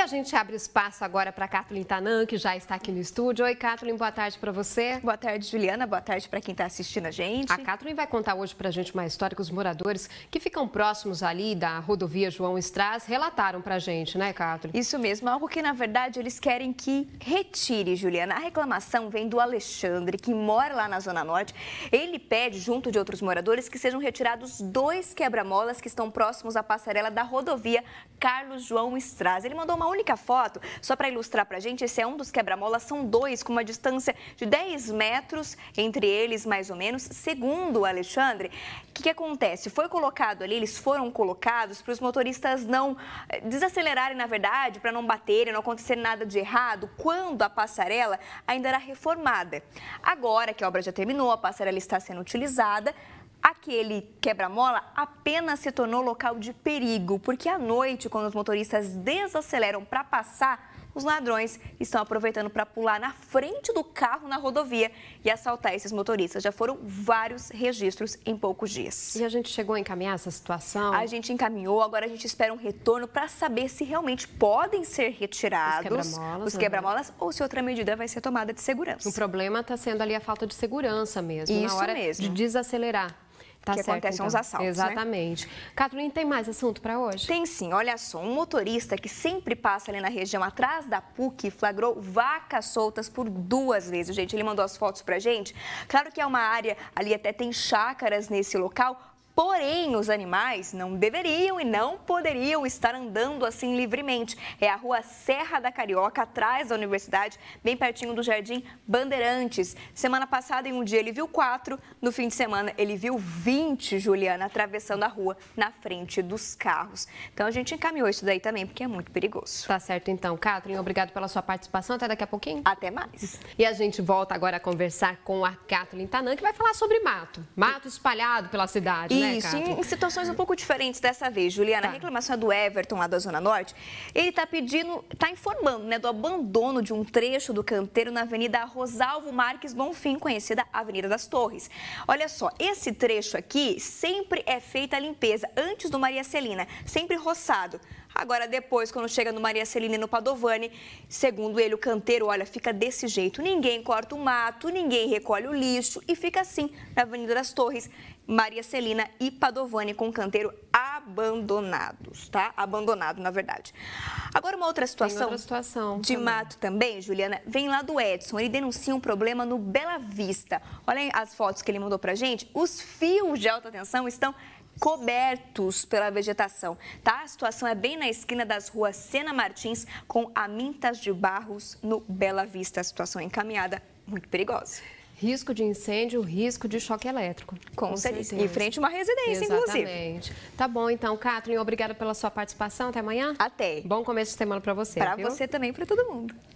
a gente abre espaço agora para a Kathleen Tanan, que já está aqui no estúdio. Oi, Kathleen, boa tarde para você. Boa tarde, Juliana. Boa tarde para quem está assistindo a gente. A Kathleen vai contar hoje para a gente uma história que os moradores que ficam próximos ali da rodovia João Estras relataram para a gente, né, Kathleen? Isso mesmo, algo que na verdade eles querem que retire, Juliana. A reclamação vem do Alexandre, que mora lá na Zona Norte. Ele pede, junto de outros moradores, que sejam retirados dois quebra-molas que estão próximos à passarela da rodovia Carlos João Estras. Ele mandou uma única foto. Só para ilustrar para a gente, esse é um dos quebra-molas, são dois, com uma distância de 10 metros entre eles, mais ou menos. Segundo o Alexandre, o que, que acontece? Foi colocado ali, eles foram colocados para os motoristas não eh, desacelerarem, na verdade, para não baterem, não acontecer nada de errado, quando a passarela ainda era reformada. Agora que a obra já terminou, a passarela está sendo utilizada, Aquele quebra-mola apenas se tornou local de perigo, porque à noite, quando os motoristas desaceleram para passar, os ladrões estão aproveitando para pular na frente do carro na rodovia e assaltar esses motoristas. Já foram vários registros em poucos dias. E a gente chegou a encaminhar essa situação? A gente encaminhou, agora a gente espera um retorno para saber se realmente podem ser retirados os quebra-molas né? quebra ou se outra medida vai ser tomada de segurança. O problema está sendo ali a falta de segurança mesmo, Isso na hora mesmo. de desacelerar. Tá que certo, acontecem então. os assaltos. Né? Exatamente. Né? Caroline, tem mais assunto para hoje? Tem sim. Olha só, um motorista que sempre passa ali na região atrás da PUC flagrou vacas soltas por duas vezes. Gente, ele mandou as fotos para gente. Claro que é uma área ali, até tem chácaras nesse local, Porém, os animais não deveriam e não poderiam estar andando assim livremente. É a rua Serra da Carioca, atrás da universidade, bem pertinho do Jardim Bandeirantes. Semana passada, em um dia, ele viu quatro, no fim de semana, ele viu 20, Juliana, atravessando a rua na frente dos carros. Então, a gente encaminhou isso daí também, porque é muito perigoso. Tá certo, então. Catherine, obrigado pela sua participação. Até daqui a pouquinho. Até mais. E a gente volta agora a conversar com a Catherine Tanã, que vai falar sobre mato. Mato espalhado pela cidade, né? Isso, em situações um pouco diferentes dessa vez, Juliana. Tá. A reclamação é do Everton, lá da Zona Norte. Ele está pedindo, está informando, né, do abandono de um trecho do canteiro na Avenida Rosalvo Marques Bonfim, conhecida Avenida das Torres. Olha só, esse trecho aqui sempre é feita a limpeza, antes do Maria Celina, sempre roçado. Agora, depois, quando chega no Maria Celina e no Padovani, segundo ele, o canteiro, olha, fica desse jeito. Ninguém corta o mato, ninguém recolhe o lixo e fica assim na Avenida das Torres, Maria Celina e Padovani com o canteiro abandonados, tá? Abandonado, na verdade. Agora, uma outra situação, outra situação de também. mato também, Juliana, vem lá do Edson. Ele denuncia um problema no Bela Vista. Olhem as fotos que ele mandou pra gente. Os fios de alta tensão estão cobertos pela vegetação. Tá? A situação é bem na esquina das ruas Sena Martins com Amintas de Barros, no Bela Vista. A situação é encaminhada, muito perigosa risco de incêndio, risco de choque elétrico. Com, Com certeza. certeza. Em frente a uma residência, Exatamente. inclusive. Exatamente. Tá bom, então, Kathleen, obrigada pela sua participação. Até amanhã. Até. Bom começo de semana para você. Para você também, para todo mundo.